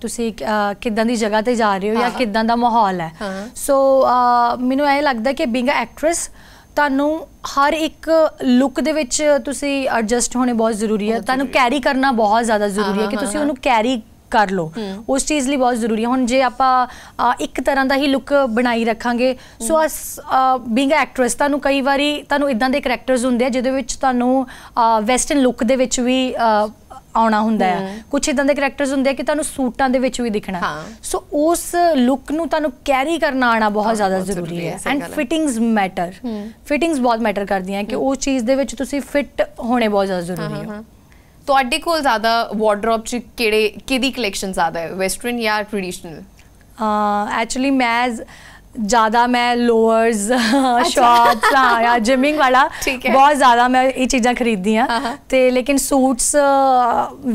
ਤੁਸੀਂ ਕਿਦਾਂ ਦੀ ਜਗ੍ਹਾ ਤੇ ਜਾ ਰਹੇ ਹੋ ਜਾਂ ਕਿਦਾਂ ਦਾ ਮਾਹੌਲ ਹੈ ਸੋ ਮੈਨੂੰ ਇਹ ਲੱਗਦਾ ਕਿ ਬੀਂਗ ਅ ਐਕਟ੍ਰੈਸ ਤੁਹਾਨੂੰ ਹਰ ਇੱਕ ਲੁੱਕ ਦੇ ਵਿੱਚ ਤੁਸੀਂ ਐਡਜਸਟ ਹੋਣੇ ਬਹੁਤ ਜ਼ਰੂਰੀ ਹੈ ਤੁਹਾਨੂੰ ਕੈਰੀ ਕਰਨਾ ਬਹੁਤ ਜ਼ਿਆਦਾ ਜ਼ਰੂਰੀ ਹੈ ਕਿ ਤੁਸੀਂ ਉਹਨੂੰ ਕੈਰੀ ਕਰ ਲਓ ਉਸ ਚੀਜ਼ ਲਈ ਬਹੁਤ ਜ਼ਰੂਰੀ ਹੈ ਹੁਣ ਜੇ ਆਪਾਂ ਇੱਕ ਤਰ੍ਹਾਂ ਦਾ ਹੀ ਲੁੱਕ ਬਣਾਈ ਰੱਖਾਂਗੇ ਸੋ ਅਸ ਬੀਇੰਗ ਅ ਐਕਟ੍ਰੈਸ ਤੁਹਾਨੂੰ ਕਈ ਵਾਰੀ ਤੁਹਾਨੂੰ ਇਦਾਂ ਦੇ ਕੈਰੈਕਟਰਸ ਹੁੰਦੇ ਆ ਜਿਹਦੇ ਵਿੱਚ ਤੁਹਾਨੂੰ ਵੈਸਟਰਨ ਲੁੱਕ ਦੇ ਵਿੱਚ ਵੀ ਆਉਣਾ ਹੁੰਦਾ ਹੈ ਕੁਝ ਇਦਾਂ ਦੇ ਕੈਰੈਕਟਰਸ ਹੁੰਦੇ ਆ ਕਿ ਤੁਹਾਨੂੰ ਸੂਟਾਂ ਦੇ ਵਿੱਚ ਵੀ ਦਿਖਣਾ ਸੋ ਉਸ ਲੁੱਕ ਨੂੰ ਤੁਹਾਨੂੰ ਕੈਰੀ ਕਰਨਾ ਆਣਾ ਬਹੁਤ ਜ਼ਿਆਦਾ ਜ਼ਰੂਰੀ ਹੈ ਐਂਡ ਫਿਟਿੰਗਸ ਮੈਟਰ ਫਿਟਿੰਗਸ ਬਹੁਤ ਮੈਟਰ ਕਰਦੀਆਂ ਕਿ ਉਹ ਚੀਜ਼ ਦੇ ਵਿੱਚ ਤੁਸੀਂ ਫਿਟ ਹੋਣੇ ਬਹੁਤ ਜ਼ਿਆਦਾ ਜ਼ਰੂਰੀ ਹੈ ਤੁਹਾਡੇ ਕੋਲ ਜ਼ਿਆਦਾ ਵਾਰਡਰੋਬ 'ਚ ਕਿਹੜੇ ਕਿਹਦੀ ਕਲੈਕਸ਼ਨ ਜ਼ਿਆਦਾ ਹੈ ਵੈਸਟਰਨ ਜਾਂ ਟ੍ਰੈਡੀਸ਼ਨਲ ਐਕਚੁਅਲੀ ਮੈਂ ਜ਼ਿਆਦਾ ਮੈਂ ਲੋਅਰਸ ਸ਼ਾਰਟਸ ਆ ਜਾਂ ਜਿਮਿੰਗ ਵਾਲਾ ਬਹੁਤ ਜ਼ਿਆਦਾ ਮੈਂ ਇਹ ਚੀਜ਼ਾਂ ਖਰੀਦਦੀ ਆ ਤੇ ਲੇਕਿਨ ਸੂਟਸ